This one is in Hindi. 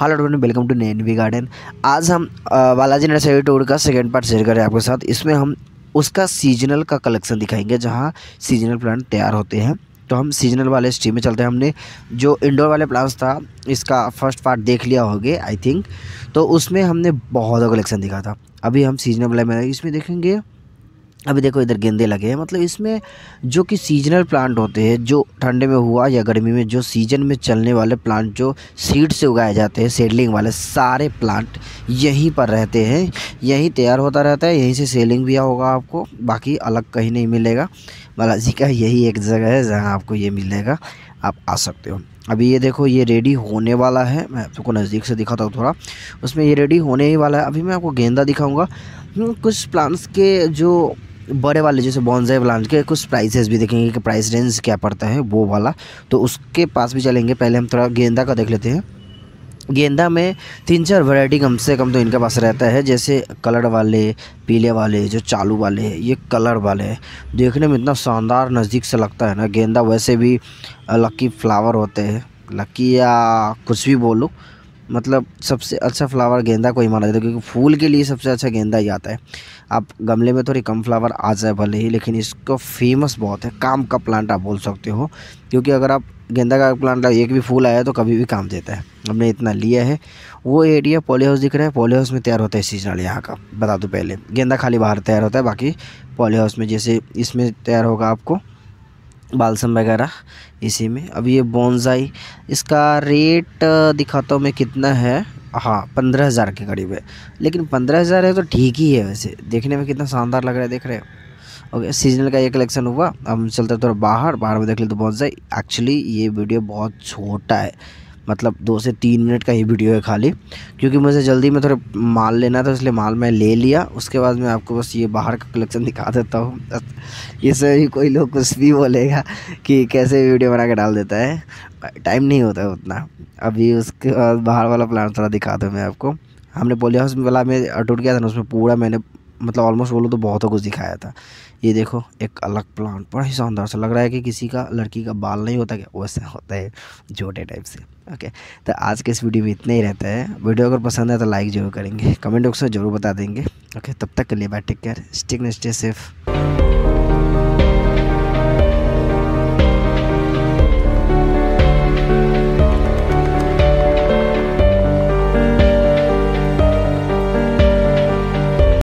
hello everyone welcome to V garden आज हम बालाजी नर्सरी टूर का सेकेंड पार्ट शेयर करें आपके साथ इसमें हम उसका सीजनल का कलेक्शन दिखाएंगे जहाँ सीजनल प्लांट तैयार होते हैं तो हम सीजनल वाले स्ट्रीम में चलते हैं हमने जो इंडोर वाले प्लांट्स था इसका फर्स्ट पार्ट देख लिया होगे आई थिंक तो उसमें हमने बहुत कलेक्शन दिखा था अभी हम सीजनल वाले में इसमें देखेंगे अभी देखो इधर गेंदे लगे हैं मतलब इसमें जो कि सीजनल प्लांट होते हैं जो ठंडे में हुआ या गर्मी में जो सीजन में चलने वाले प्लांट जो सीड से उगाए जाते हैं सेडलिंग वाले सारे प्लांट यहीं पर रहते हैं यहीं तैयार होता रहता है यहीं से सेलिंग भी होगा आपको बाकी अलग कहीं नहीं मिलेगा बालाजी का यही एक जगह है जहाँ आपको ये मिलेगा आप आ सकते हो अभी ये देखो ये रेडी होने वाला है मैं आपको नज़दीक से दिखाता हूँ थोड़ा उसमें ये रेडी होने ही वाला है अभी मैं आपको गेंदा दिखाऊंगा हम्म, कुछ प्लांट्स के जो बड़े वाले जैसे बॉन्जाई प्लांट के कुछ प्राइसेस भी देखेंगे कि प्राइस रेंज क्या पड़ता है वो वाला तो उसके पास भी चलेंगे पहले हम थोड़ा गेंदा का देख लेते हैं गेंदा में तीन चार वैरायटी कम से कम तो इनके पास रहता है जैसे कलर वाले पीले वाले जो चालू वाले ये कलर वाले देखने में इतना शानदार नज़दीक से लगता है ना गेंदा वैसे भी लक्की फ्लावर होते हैं लक्की या कुछ भी बोलो मतलब सबसे अच्छा फ्लावर गेंदा को ही माना जाता है क्योंकि फूल के लिए सबसे अच्छा गेंदा ही आता है आप गमले में थोड़ी कम फ्लावर आ जाए भले ही लेकिन इसको फेमस बहुत है काम का प्लांट आप बोल सकते हो क्योंकि अगर आप गेंदा का प्लांट एक भी फूल आया तो कभी भी काम देता है हमने इतना लिया है वो एरिया पॉली हाउस दिख रहा है पॉली हाउस में तैयार होता है सीजनल यहाँ का बता दूँ पहले गेंदा खाली बाहर तैयार होता है बाकी पॉली हाउस में जैसे इसमें तैयार होगा आपको बालसम वगैरह इसी में अब ये बोनजाई इसका रेट दिखाता हूँ मैं कितना है हाँ पंद्रह हज़ार के करीब है लेकिन पंद्रह हज़ार है तो ठीक ही है वैसे देखने में कितना शानदार लग रहा है देख रहे हो ओके सीजनल का ये कलेक्शन हुआ हम चलते थोड़ा बाहर बाहर में देख ले तो बोनजाई एक्चुअली ये वीडियो बहुत छोटा है मतलब दो से तीन मिनट का ही वीडियो है खाली क्योंकि मुझे जल्दी में थोड़ा माल लेना था इसलिए माल मैं ले लिया उसके बाद मैं आपको बस ये बाहर का कलेक्शन दिखा देता हूँ इससे ही कोई लोग कुछ भी बोलेगा कि कैसे वीडियो बना के डाल देता है टाइम नहीं होता उतना अभी उसके बाद बाहर वाला प्लान थोड़ा दिखा दूँ मैं आपको हमने पोलियो हाउस वाला में अटूट गया था ना उसमें पूरा मैंने मतलब ऑलमोस्ट बोलो तो बहुत कुछ दिखाया था ये देखो एक अलग प्लांट बड़ा ही शानदार सा लग रहा है कि किसी का लड़की का बाल नहीं होता क्या वैसे होता है जोटे टाइप से ओके तो आज के इस वीडियो में इतना ही रहता है वीडियो अगर पसंद है तो लाइक जरूर करेंगे कमेंट बॉक्स में जरूर बता देंगे ओके तब तक के लिए bye take care stick stay safe